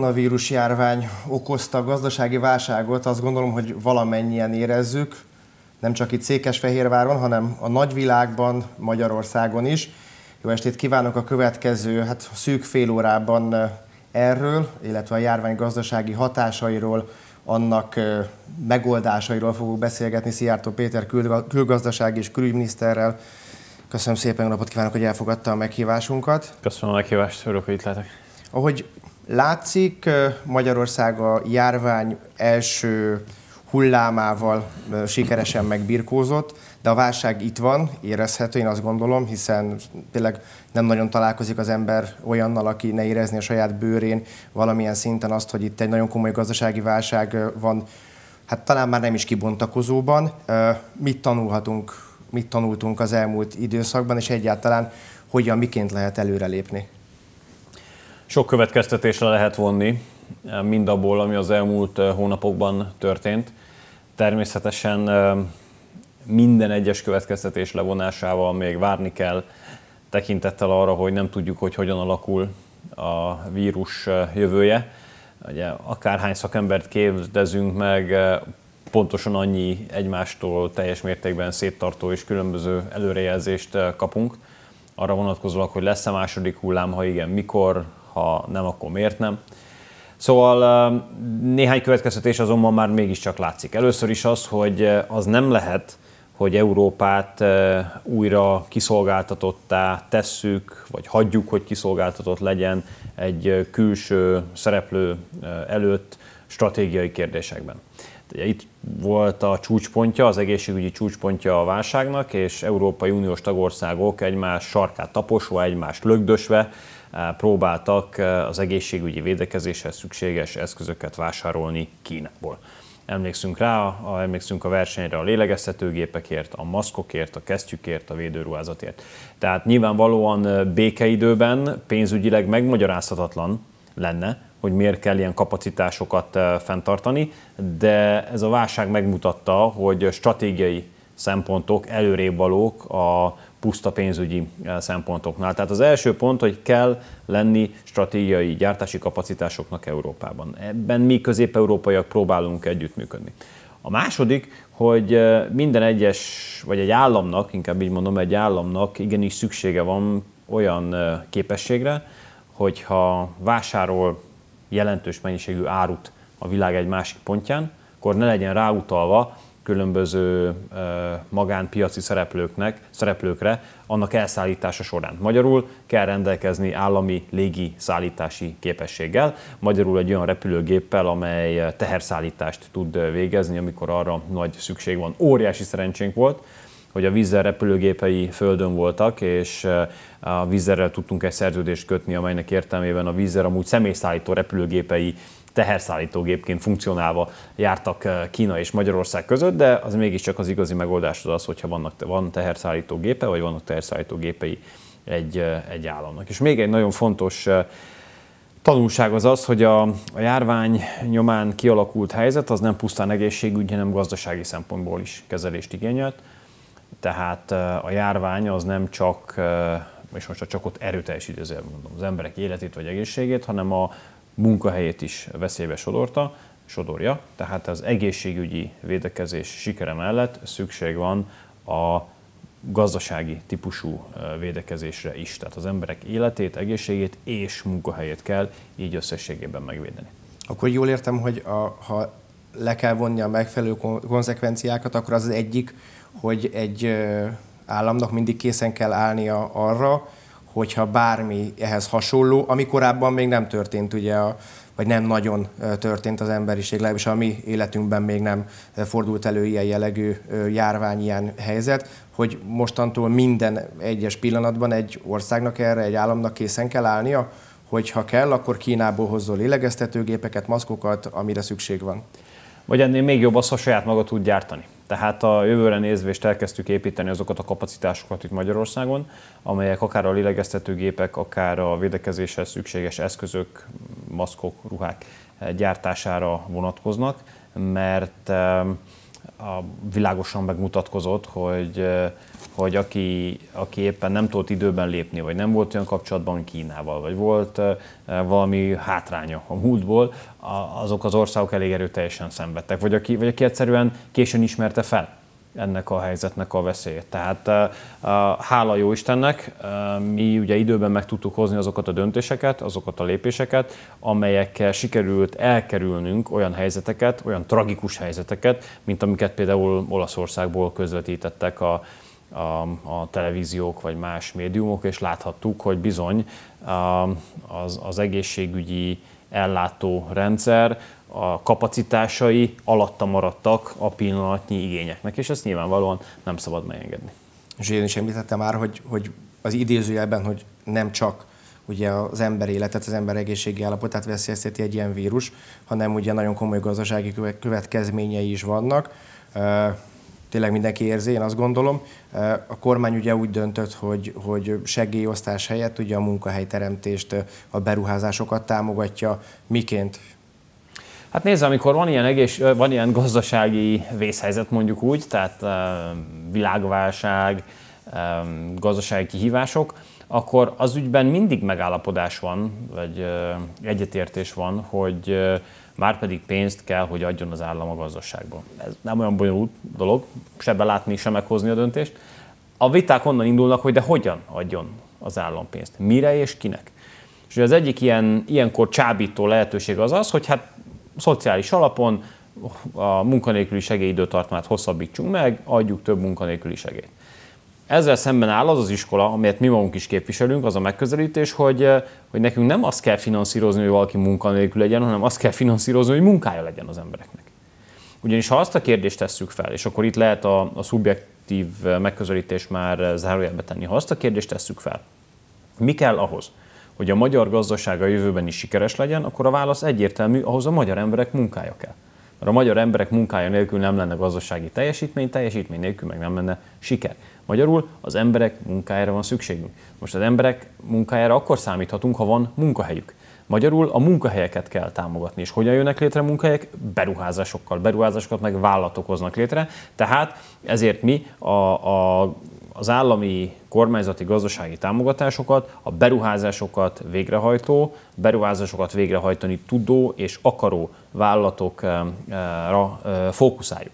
koronavírus járvány okozta gazdasági válságot, azt gondolom, hogy valamennyien érezzük, nem csak itt Székesfehérváron, hanem a nagyvilágban, Magyarországon is. Jó estét kívánok a következő, hát szűk fél órában erről, illetve a járvány gazdasági hatásairól, annak megoldásairól fogok beszélgetni Szijjártó Péter kül- külgazdasági és külügyminiszterrel. Köszönöm szépen, napot kívánok, hogy elfogadta a meghívásunkat. Köszönöm a meghívást, örök, hogy itt lehetek. Ahogy Látszik Magyarország a járvány első hullámával sikeresen megbirkózott, de a válság itt van, érezhető, én azt gondolom, hiszen tényleg nem nagyon találkozik az ember olyannal, aki ne érezni a saját bőrén valamilyen szinten azt, hogy itt egy nagyon komoly gazdasági válság van, hát talán már nem is kibontakozóban. Mit tanulhatunk, mit tanultunk az elmúlt időszakban, és egyáltalán hogyan, miként lehet előrelépni? Sok következtetésre lehet vonni, eh, mind abból, ami az elmúlt eh, hónapokban történt. Természetesen eh, minden egyes következtetés levonásával még várni kell, tekintettel arra, hogy nem tudjuk, hogy hogyan alakul a vírus jövője. Ugye, akárhány szakembert kérdezünk meg, pontosan annyi egymástól teljes mértékben széttartó és különböző előrejelzést kapunk. Arra vonatkozóak, hogy lesz-e második hullám, ha igen, mikor, ha nem, akkor miért nem. Szóval néhány következtetés azonban már mégiscsak látszik. Először is az, hogy az nem lehet, hogy Európát újra kiszolgáltatottá tesszük, vagy hagyjuk, hogy kiszolgáltatott legyen egy külső szereplő előtt stratégiai kérdésekben. itt volt a csúcspontja, az egészségügyi csúcspontja a válságnak, és Európai Uniós tagországok egymás sarkát taposva, egymást lögdösve próbáltak az egészségügyi védekezéshez szükséges eszközöket vásárolni Kínából. Emlékszünk rá, a, emlékszünk a versenyre a lélegeztetőgépekért, a maszkokért, a kesztyűkért, a védőruházatért. Tehát nyilvánvalóan békeidőben pénzügyileg megmagyarázhatatlan lenne, hogy miért kell ilyen kapacitásokat fenntartani, de ez a válság megmutatta, hogy stratégiai szempontok előrébb valók a puszta pénzügyi eh, szempontoknál. Tehát az első pont, hogy kell lenni stratégiai gyártási kapacitásoknak Európában. Ebben mi közép-európaiak próbálunk együttműködni. A második, hogy eh, minden egyes, vagy egy államnak, inkább így mondom, egy államnak igenis szüksége van olyan eh, képességre, hogyha vásárol jelentős mennyiségű árut a világ egy másik pontján, akkor ne legyen ráutalva különböző magánpiaci szereplőknek, szereplőkre annak elszállítása során. Magyarul kell rendelkezni állami légi szállítási képességgel, magyarul egy olyan repülőgéppel, amely teherszállítást tud végezni, amikor arra nagy szükség van. Óriási szerencsénk volt, hogy a vízzel repülőgépei földön voltak, és a vízzelrel tudtunk egy szerződést kötni, amelynek értelmében a vízzel amúgy személyszállító repülőgépei teherszállítógépként funkcionálva jártak eh, Kína és Magyarország között, de az mégiscsak az igazi megoldás az az, hogyha vannak, van teherszállítógépe, vagy vannak teherszállítógépei egy, eh, egy államnak. És még egy nagyon fontos eh, tanulság az az, hogy a, a járvány nyomán kialakult helyzet az nem pusztán egészségügyi, hanem gazdasági szempontból is kezelést igényelt. Tehát a járvány az nem csak, és most csak ott erőteljes idézőjelben mondom, az emberek életét vagy egészségét, hanem a, munkahelyét is veszélybe sodorta, sodorja, tehát az egészségügyi védekezés sikere mellett szükség van a gazdasági típusú védekezésre is. Tehát az emberek életét, egészségét és munkahelyét kell így összességében megvédeni. Akkor jól értem, hogy a, ha le kell vonni a megfelelő konzekvenciákat, akkor az, az egyik, hogy egy államnak mindig készen kell állnia arra, hogyha bármi ehhez hasonló, ami korábban még nem történt, ugye, a, vagy nem nagyon történt az emberiség, legalábbis a mi életünkben még nem fordult elő ilyen jellegű járvány, ilyen helyzet, hogy mostantól minden egyes pillanatban egy országnak erre, egy államnak készen kell állnia, hogy ha kell, akkor Kínából hozzon lélegeztetőgépeket, maszkokat, amire szükség van. Vagy ennél még jobb az, ha saját maga tud gyártani. Tehát a jövőre is elkezdtük építeni azokat a kapacitásokat itt Magyarországon, amelyek akár a lélegeztetőgépek, akár a védekezéshez szükséges eszközök, maszkok, ruhák gyártására vonatkoznak, mert a világosan megmutatkozott, hogy, hogy aki, aki éppen nem tudott időben lépni, vagy nem volt olyan kapcsolatban Kínával, vagy volt valami hátránya a múltból, azok az országok elég erőteljesen szenvedtek, vagy aki, vagy aki egyszerűen későn ismerte fel ennek a helyzetnek a veszélyét. Tehát hála jó Istennek, mi ugye időben meg tudtuk hozni azokat a döntéseket, azokat a lépéseket, amelyekkel sikerült elkerülnünk olyan helyzeteket, olyan tragikus helyzeteket, mint amiket például Olaszországból közvetítettek a, a, a televíziók vagy más médiumok, és láthattuk, hogy bizony az, az egészségügyi ellátó rendszer a kapacitásai alatta maradtak a pillanatnyi igényeknek, és ezt nyilvánvalóan nem szabad megengedni. És én is említettem már, hogy, hogy az idézőjelben, hogy nem csak ugye az ember életet, az ember egészségi állapotát veszélyezteti egy ilyen vírus, hanem ugye nagyon komoly gazdasági következményei is vannak. Tényleg mindenki érzi, én azt gondolom. A kormány ugye úgy döntött, hogy, hogy segélyosztás helyett ugye a munkahelyteremtést, a beruházásokat támogatja, miként Hát nézze, amikor van ilyen, egész, van ilyen gazdasági vészhelyzet mondjuk úgy, tehát világválság, gazdasági kihívások, akkor az ügyben mindig megállapodás van, vagy egyetértés van, hogy már pedig pénzt kell, hogy adjon az állam a gazdaságba. Ez nem olyan bonyolult dolog, se belátni, se meghozni a döntést. A viták onnan indulnak, hogy de hogyan adjon az állam pénzt, mire és kinek. És az egyik ilyen, ilyenkor csábító lehetőség az az, hogy hát szociális alapon a munkanélküli segélyidőtartamát hosszabbítsunk meg, adjuk több munkanélküli segélyt. Ezzel szemben áll az az iskola, amelyet mi magunk is képviselünk, az a megközelítés, hogy, hogy nekünk nem azt kell finanszírozni, hogy valaki munkanélkül legyen, hanem azt kell finanszírozni, hogy munkája legyen az embereknek. Ugyanis ha azt a kérdést tesszük fel, és akkor itt lehet a, a szubjektív megközelítés már zárójelbe tenni, ha azt a kérdést tesszük fel, mi kell ahhoz, hogy a magyar gazdasága jövőben is sikeres legyen, akkor a válasz egyértelmű, ahhoz a magyar emberek munkája kell. Mert a magyar emberek munkája nélkül nem lenne gazdasági teljesítmény, teljesítmény nélkül meg nem lenne siker. Magyarul az emberek munkájára van szükségünk. Most az emberek munkájára akkor számíthatunk, ha van munkahelyük. Magyarul a munkahelyeket kell támogatni. És hogyan jönnek létre munkahelyek? Beruházásokkal. Beruházásokat meg vállalatok hoznak létre. Tehát ezért mi a, a az állami kormányzati gazdasági támogatásokat a beruházásokat végrehajtó, beruházásokat végrehajtani tudó és akaró vállalatokra eh, eh, fókuszáljuk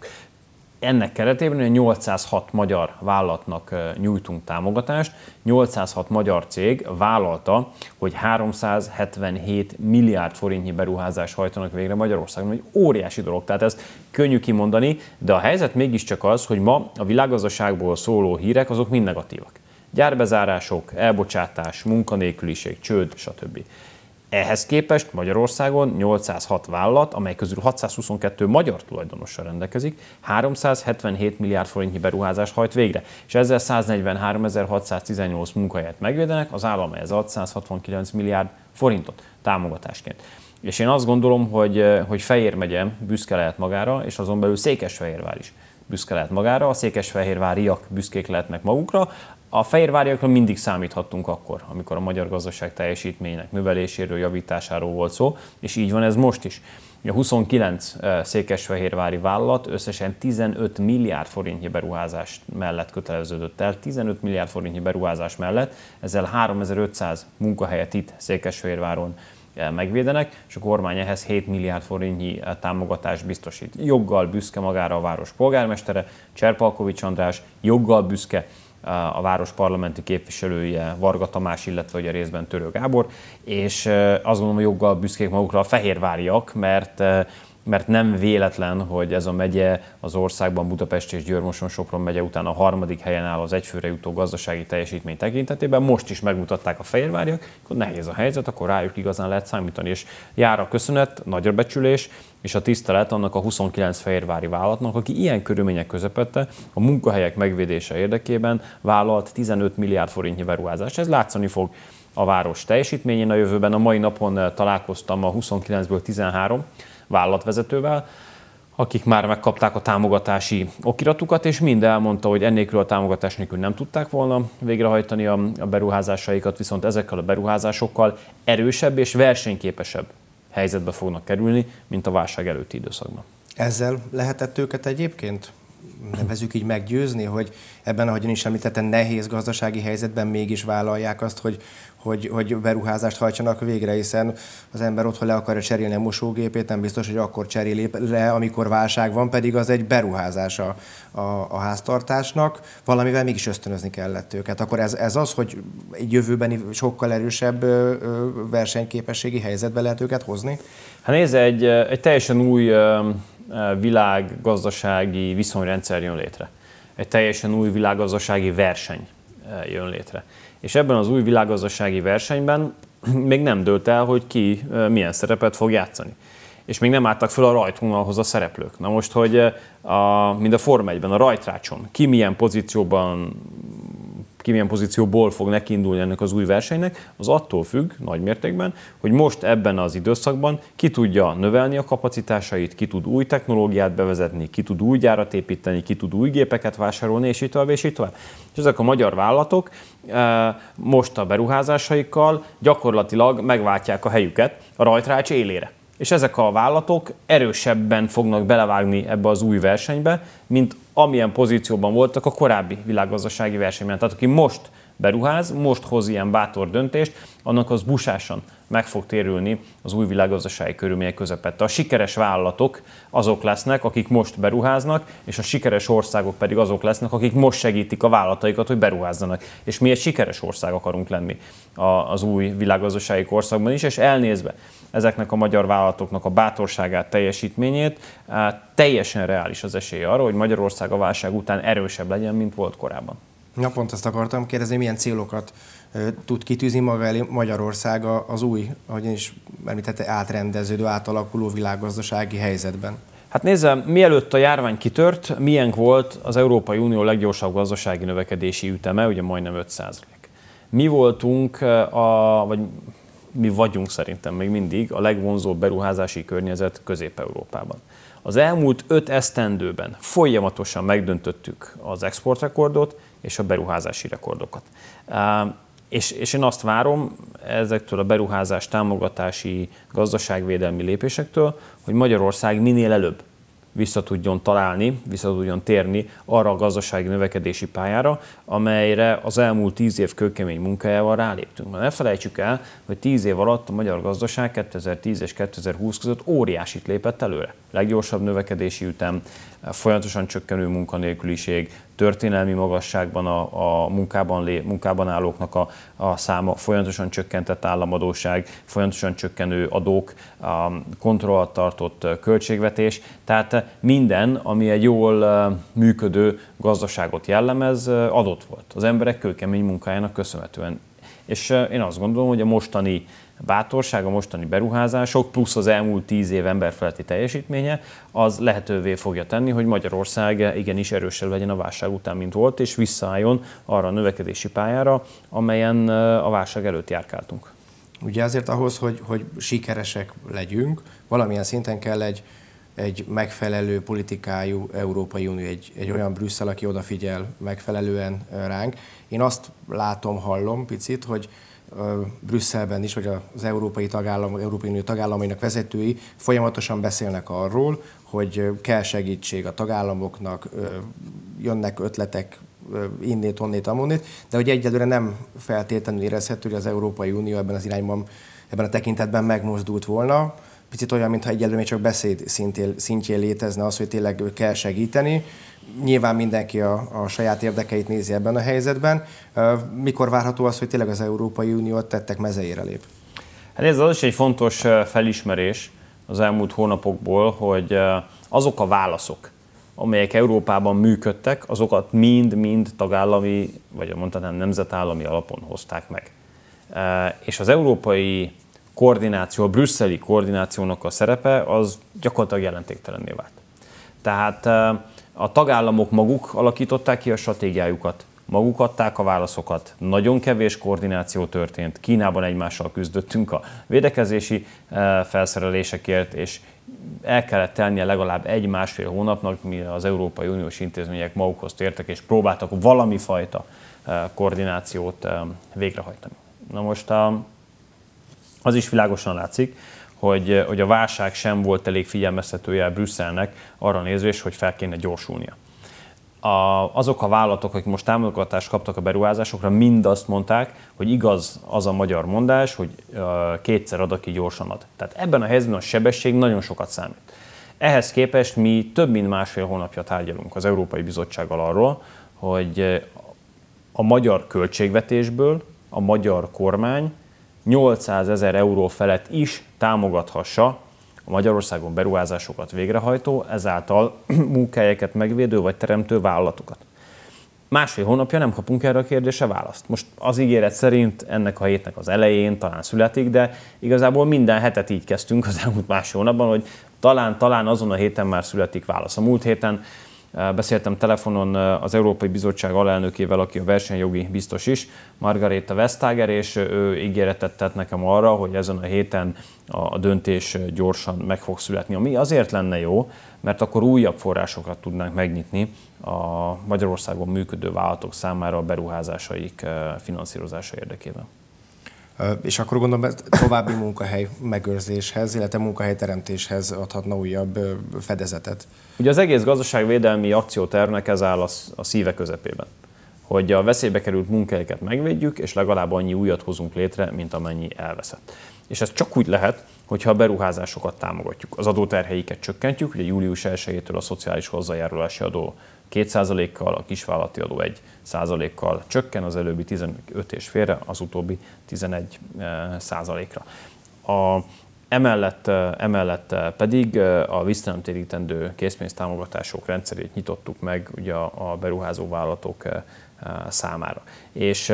ennek keretében 806 magyar vállalatnak nyújtunk támogatást. 806 magyar cég vállalta, hogy 377 milliárd forintnyi beruházás hajtanak végre Magyarországon. Egy óriási dolog, tehát ezt könnyű kimondani, de a helyzet mégiscsak az, hogy ma a világgazdaságból szóló hírek azok mind negatívak. Gyárbezárások, elbocsátás, munkanélküliség, csőd, stb. Ehhez képest Magyarországon 806 vállalat, amely közül 622 magyar tulajdonossal rendelkezik, 377 milliárd forintnyi beruházást hajt végre, és ezzel 143.618 munkahelyet megvédenek, az állam ez 669 169 milliárd forintot támogatásként. És én azt gondolom, hogy, eh, hogy Fejér megye büszke lehet magára, és azon belül Székesfehérvár is büszke lehet magára, a székesfehérváriak büszkék lehetnek magukra, a fehérváriakra mindig számíthattunk akkor, amikor a magyar gazdaság teljesítményének növeléséről, javításáról volt szó, és így van ez most is. A 29 eh, székesfehérvári vállalat összesen 15 milliárd forintnyi beruházás mellett köteleződött el. 15 milliárd forintnyi beruházás mellett ezzel 3500 munkahelyet itt Székesfehérváron eh, megvédenek, és a kormány ehhez 7 milliárd forintnyi eh, támogatást biztosít. Joggal büszke magára a város polgármestere, Cserpalkovics András, joggal büszke a város parlamenti képviselője Varga Tamás, illetve ugye részben Törő Gábor, és azt gondolom, hogy joggal büszkék magukra a fehérváriak, mert mert nem véletlen, hogy ez a megye az országban Budapest és Győr, Sopron megye után a harmadik helyen áll az egyfőre jutó gazdasági teljesítmény tekintetében. Most is megmutatták a fehérváriak, akkor nehéz a helyzet, akkor rájuk igazán lehet számítani. És jár a köszönet, nagyra becsülés, és a tisztelet annak a 29 fehérvári vállalatnak, aki ilyen körülmények közepette a munkahelyek megvédése érdekében vállalt 15 milliárd forintnyi beruházást. Ez látszani fog a város teljesítményén a jövőben. A mai napon eh, találkoztam a 29-ből 13 vállalatvezetővel, akik már megkapták a támogatási okiratukat, és mind elmondta, hogy ennélkül a támogatás nélkül nem tudták volna végrehajtani a, a beruházásaikat, viszont ezekkel a beruházásokkal erősebb és versenyképesebb helyzetbe fognak kerülni, mint a válság előtti időszakban. Ezzel lehetett őket egyébként nevezük így meggyőzni, hogy ebben, ahogyan is említettem, nehéz gazdasági helyzetben mégis vállalják azt, hogy, hogy, hogy beruházást hajtsanak végre, hiszen az ember otthon le akarja cserélni a mosógépét, nem biztos, hogy akkor cseréli le, amikor válság van, pedig az egy beruházás a, a, a háztartásnak, valamivel mégis ösztönözni kellett őket. Akkor ez, ez az, hogy egy jövőbeni sokkal erősebb versenyképességi helyzetbe lehet őket hozni? Hát nézd, egy, egy teljesen új világgazdasági viszonyrendszer jön létre. Egy teljesen új világgazdasági verseny jön létre és ebben az új világgazdasági versenyben még nem dőlt el, hogy ki milyen szerepet fog játszani. És még nem álltak fel a rajtvonalhoz a szereplők. Na most, hogy a, mind a Forma 1-ben, a rajtrácson, ki milyen pozícióban ki milyen pozícióból fog nekiindulni ennek az új versenynek, az attól függ nagy mértékben, hogy most ebben az időszakban ki tudja növelni a kapacitásait, ki tud új technológiát bevezetni, ki tud új gyárat építeni, ki tud új gépeket vásárolni, és így tovább, és így tovább. És ezek a magyar vállalatok eh, most a beruházásaikkal gyakorlatilag megváltják a helyüket a rajtrács élére és ezek a vállalatok erősebben fognak belevágni ebbe az új versenybe, mint amilyen pozícióban voltak a korábbi világgazdasági versenyben. Tehát aki most beruház, most hoz ilyen bátor döntést, annak az busásan meg fog térülni az új világgazdasági körülmények közepette. A sikeres vállalatok azok lesznek, akik most beruháznak, és a sikeres országok pedig azok lesznek, akik most segítik a vállalataikat, hogy beruházzanak. És mi egy sikeres ország akarunk lenni az új világgazdasági országban is, és elnézve ezeknek a magyar vállalatoknak a bátorságát, teljesítményét, teljesen reális az esély arra, hogy Magyarország a válság után erősebb legyen, mint volt korábban. Na pont ezt akartam kérdezni, milyen célokat tud kitűzni maga elé Magyarország az új, ahogy én is említette, átrendeződő, átalakuló világgazdasági helyzetben? Hát nézze, mielőtt a járvány kitört, milyen volt az Európai Unió leggyorsabb gazdasági növekedési üteme, ugye majdnem 5 Mi voltunk, a, vagy mi vagyunk szerintem még mindig a legvonzóbb beruházási környezet Közép-Európában. Az elmúlt öt esztendőben folyamatosan megdöntöttük az exportrekordot és a beruházási rekordokat. És, és én azt várom ezektől a beruházás támogatási, gazdaságvédelmi lépésektől, hogy Magyarország minél előbb vissza tudjon találni, vissza tudjon térni arra a gazdasági növekedési pályára, amelyre az elmúlt tíz év kőkemény munkájával ráléptünk. Na ne felejtsük el, hogy tíz év alatt a magyar gazdaság 2010 és 2020 között óriásit lépett előre. Leggyorsabb növekedési ütem, folyamatosan csökkenő munkanélküliség, történelmi magasságban a, a munkában, lé, munkában állóknak a, a száma, folyamatosan csökkentett államadóság, folyamatosan csökkenő adók, a kontrollat tartott költségvetés, tehát minden, ami egy jól működő gazdaságot jellemez, adott volt. Az emberek kőkemény munkájának köszönhetően. És én azt gondolom, hogy a mostani bátorság, a mostani beruházások, plusz az elmúlt tíz év emberfeletti teljesítménye, az lehetővé fogja tenni, hogy Magyarország igenis erősebb legyen a válság után, mint volt, és visszaálljon arra a növekedési pályára, amelyen a válság előtt járkáltunk. Ugye azért ahhoz, hogy, hogy sikeresek legyünk, valamilyen szinten kell egy, egy megfelelő politikájú Európai Unió, egy, egy olyan Brüsszel, aki odafigyel megfelelően ránk. Én azt látom, hallom picit, hogy Brüsszelben is, vagy az európai tagállam, Európai Unió tagállamainak vezetői folyamatosan beszélnek arról, hogy kell segítség a tagállamoknak, jönnek ötletek innét, onnét, amonnét, de hogy egyelőre nem feltétlenül érezhető, hogy az Európai Unió ebben az irányban, ebben a tekintetben megmozdult volna picit olyan, mintha egyelőre még csak beszéd szintjén szintjén létezne az, hogy tényleg kell segíteni. Nyilván mindenki a, a saját érdekeit nézi ebben a helyzetben. Mikor várható az, hogy tényleg az Európai Uniót tettek mezeére lép? Hát ez az is egy fontos felismerés az elmúlt hónapokból, hogy azok a válaszok, amelyek Európában működtek, azokat mind-mind tagállami, vagy mondhatnám nemzetállami alapon hozták meg. És az európai koordináció, a brüsszeli koordinációnak a szerepe az gyakorlatilag jelentéktelenné vált. Tehát a tagállamok maguk alakították ki a stratégiájukat, maguk adták a válaszokat, nagyon kevés koordináció történt, Kínában egymással küzdöttünk a védekezési felszerelésekért, és el kellett tennie legalább egy-másfél hónapnak, mi az Európai Uniós intézmények magukhoz tértek, és próbáltak valami fajta koordinációt végrehajtani. Na most a az is világosan látszik, hogy, hogy a válság sem volt elég figyelmeztetője Brüsszelnek arra nézvés, hogy fel kéne gyorsulnia. A, azok a vállalatok, akik most támogatást kaptak a beruházásokra, mind azt mondták, hogy igaz az a magyar mondás, hogy uh, kétszer ad, aki gyorsan ad. Tehát ebben a helyzetben a sebesség nagyon sokat számít. Ehhez képest mi több mint másfél hónapja tárgyalunk az Európai Bizottsággal arról, hogy a magyar költségvetésből a magyar kormány 800 ezer euró felett is támogathassa a Magyarországon beruházásokat végrehajtó, ezáltal munkahelyeket megvédő vagy teremtő vállalatokat. Másfél hónapja nem kapunk erre a kérdésre választ. Most az ígéret szerint ennek a hétnek az elején talán születik, de igazából minden hetet így kezdtünk az elmúlt másfél hónapban, hogy talán, talán azon a héten már születik válasz. A múlt héten Beszéltem telefonon az Európai Bizottság alelnökével, aki a versenyjogi biztos is, Margareta Vestager, és ő ígéretet tett nekem arra, hogy ezen a héten a döntés gyorsan meg fog születni. Ami azért lenne jó, mert akkor újabb forrásokat tudnánk megnyitni a Magyarországon működő vállalatok számára a beruházásaik finanszírozása érdekében. És akkor gondolom, további munkahely megőrzéshez, illetve munkahelyteremtéshez adhatna újabb fedezetet. Ugye az egész gazdaságvédelmi akciótervnek ez áll a szíve közepében hogy a veszélybe került munkahelyeket megvédjük, és legalább annyi újat hozunk létre, mint amennyi elveszett. És ez csak úgy lehet, hogyha a beruházásokat támogatjuk, az adóterheiket csökkentjük, ugye július 1-től a szociális hozzájárulási adó 2%-kal, a kisvállalati adó 1%-kal csökken, az előbbi és félre, az utóbbi 11%-ra. Eh, a, Emellett, eh, emellett eh, pedig a visszanemtérítendő készpénztámogatások rendszerét nyitottuk meg ugye a beruházó vállalatok számára. És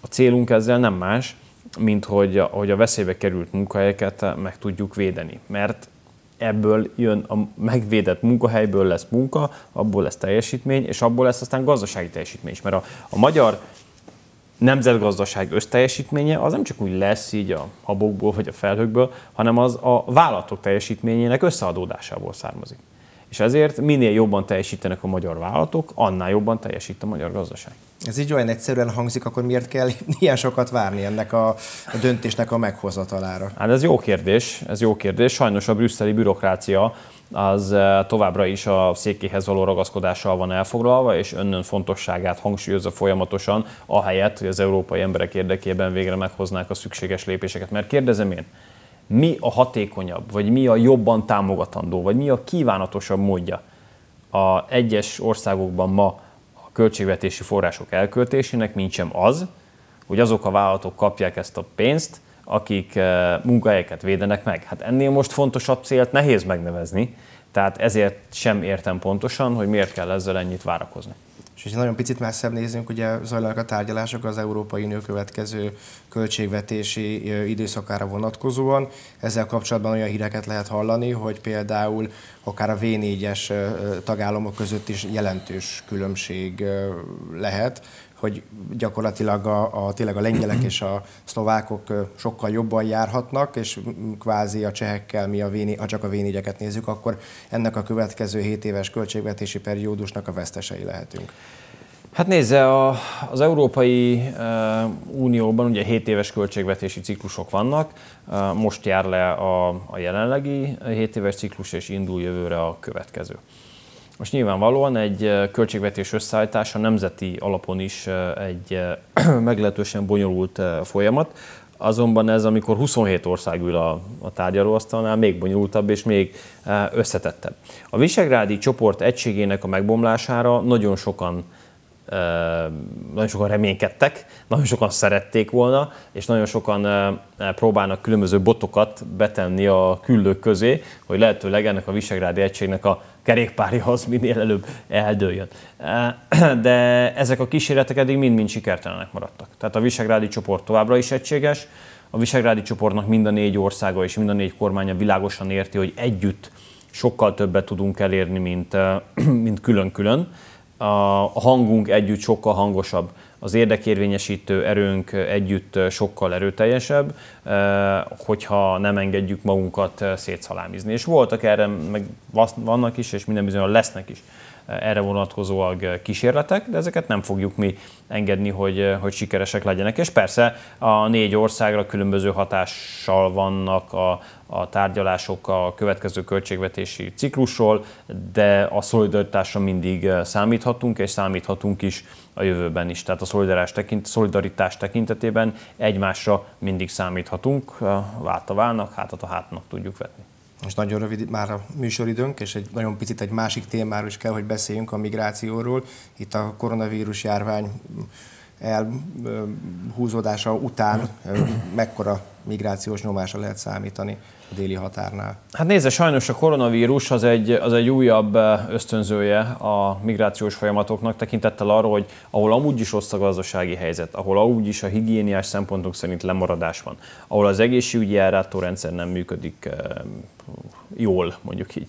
a célunk ezzel nem más, mint hogy, hogy a veszélybe került munkahelyeket meg tudjuk védeni. Mert ebből jön a megvédett munkahelyből lesz munka, abból lesz teljesítmény, és abból lesz aztán gazdasági teljesítmény is. Mert a, a magyar nemzetgazdaság összteljesítménye az nem csak úgy lesz így a habokból vagy a felhőkből, hanem az a vállalatok teljesítményének összeadódásából származik. És ezért minél jobban teljesítenek a magyar vállalatok, annál jobban teljesít a magyar gazdaság. Ez így olyan egyszerűen hangzik, akkor miért kell ilyen sokat várni ennek a, a döntésnek a meghozatalára? Hát ez jó kérdés, ez jó kérdés. Sajnos a brüsszeli bürokrácia az eh, továbbra is a székéhez való ragaszkodással van elfoglalva, és önnön fontosságát hangsúlyozza folyamatosan, ahelyett, hogy az európai emberek érdekében végre meghoznák a szükséges lépéseket. Mert kérdezem én, mi a hatékonyabb, vagy mi a jobban támogatandó, vagy mi a kívánatosabb módja a egyes országokban ma a költségvetési források elköltésének, mint sem az, hogy azok a vállalatok kapják ezt a pénzt, akik eh, munkahelyeket védenek meg. Hát ennél most fontosabb célt nehéz megnevezni, tehát ezért sem értem pontosan, hogy miért kell ezzel ennyit várakozni. És hogyha nagyon picit messzebb nézünk, ugye zajlanak a tárgyalások az Európai Unió következő költségvetési időszakára vonatkozóan. Ezzel kapcsolatban olyan híreket lehet hallani, hogy például akár a V4-es tagállamok között is jelentős különbség lehet hogy gyakorlatilag a, a, tényleg a lengyelek és a szlovákok sokkal jobban járhatnak, és kvázi a csehekkel mi a véni, ha csak a vénigyeket nézzük, akkor ennek a következő 7 éves költségvetési periódusnak a vesztesei lehetünk. Hát nézze, a, az Európai Unióban ugye 7 éves költségvetési ciklusok vannak, most jár le a, a jelenlegi 7 éves ciklus, és indul jövőre a következő. Most nyilvánvalóan egy költségvetés összeállítása nemzeti alapon is egy meglehetősen bonyolult folyamat, azonban ez, amikor 27 ország ül a, a tárgyalóasztalnál, még bonyolultabb és még összetettebb. A Visegrádi csoport egységének a megbomlására nagyon sokan nagyon sokan reménykedtek, nagyon sokan szerették volna, és nagyon sokan próbálnak különböző botokat betenni a küllők közé, hogy lehetőleg ennek a Visegrádi Egységnek a kerékpárihoz minél előbb eldőljön. De ezek a kísérletek eddig mind-mind sikertelenek maradtak. Tehát a Visegrádi csoport továbbra is egységes, a Visegrádi csoportnak mind a négy országa és mind a négy kormánya világosan érti, hogy együtt sokkal többet tudunk elérni, mint, mint külön-külön a hangunk együtt sokkal hangosabb, az érdekérvényesítő erőnk együtt sokkal erőteljesebb, eh, hogyha nem engedjük magunkat eh, szétszalámizni. És voltak erre, meg vannak is, és minden bizony lesznek is erre vonatkozóak eh, kísérletek, de ezeket nem fogjuk mi engedni, hogy, eh, hogy sikeresek legyenek. És persze a négy országra különböző hatással vannak a, a tárgyalások a következő költségvetési ciklusról, de a szolidaritásra mindig eh, számíthatunk, és számíthatunk is a jövőben is. Tehát a szolidaritás, tekint, szolidaritás tekintetében egymásra mindig számíthatunk, vált a válnak, hátat a hátnak tudjuk vetni most nagyon rövid már a műsoridőnk, és egy nagyon picit egy másik témáról is kell, hogy beszéljünk a migrációról. Itt a koronavírus járvány elhúzódása után mekkora migrációs nyomásra lehet számítani a déli határnál? Hát nézze, sajnos a koronavírus az egy, az egy újabb ösztönzője a migrációs folyamatoknak, tekintettel arra, hogy ahol amúgy is rossz a gazdasági helyzet, ahol amúgy is a higiéniás szempontok szerint lemaradás van, ahol az egészségügyi rendszer nem működik jól, mondjuk így.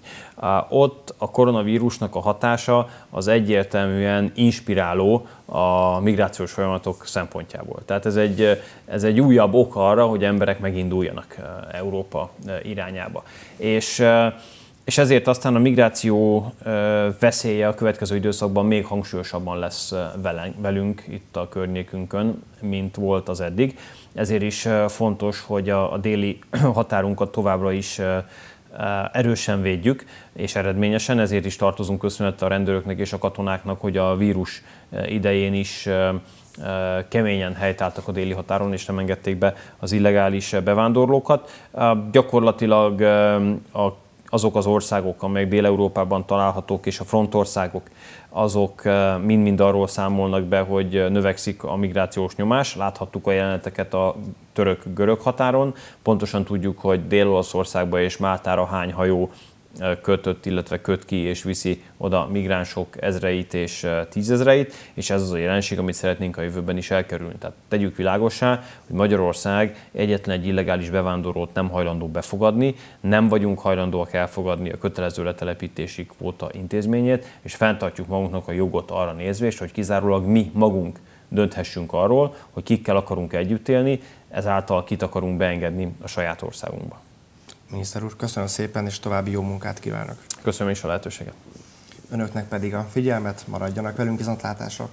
Ott a koronavírusnak a hatása az egyértelműen inspiráló a migrációs folyamatok szempontjából. Tehát ez egy, ez egy újabb ok arra, hogy emberek meginduljanak Európa e, irányába. És e, és ezért aztán a migráció veszélye a következő időszakban még hangsúlyosabban lesz velünk itt a környékünkön, mint volt az eddig. Ezért is fontos, hogy a déli határunkat továbbra is erősen védjük, és eredményesen, ezért is tartozunk köszönettel a rendőröknek és a katonáknak, hogy a vírus idején is keményen helytáltak a déli határon, és nem engedték be az illegális bevándorlókat. Gyakorlatilag a azok az országok, amelyek Dél-Európában találhatók, és a frontországok, azok eh, mind-mind arról számolnak be, hogy eh, növekszik a migrációs nyomás. Láthattuk a jeleneteket a török-görög határon. Pontosan tudjuk, hogy Dél-Olaszországba és Máltára hány hajó kötött, illetve köt ki és viszi oda migránsok ezreit és tízezreit, és ez az a jelenség, amit szeretnénk a jövőben is elkerülni. Tehát tegyük világosá, hogy Magyarország egyetlen egy illegális bevándorlót nem hajlandó befogadni, nem vagyunk hajlandóak elfogadni a kötelező letelepítési kvóta intézményét, és fenntartjuk magunknak a jogot arra nézvést, hogy kizárólag mi magunk dönthessünk arról, hogy kikkel akarunk együtt élni, ezáltal kit akarunk beengedni a saját országunkba. Miniszter úr, köszönöm szépen, és további jó munkát kívánok. Köszönöm is a lehetőséget. Önöknek pedig a figyelmet, maradjanak velünk viszontlátásra.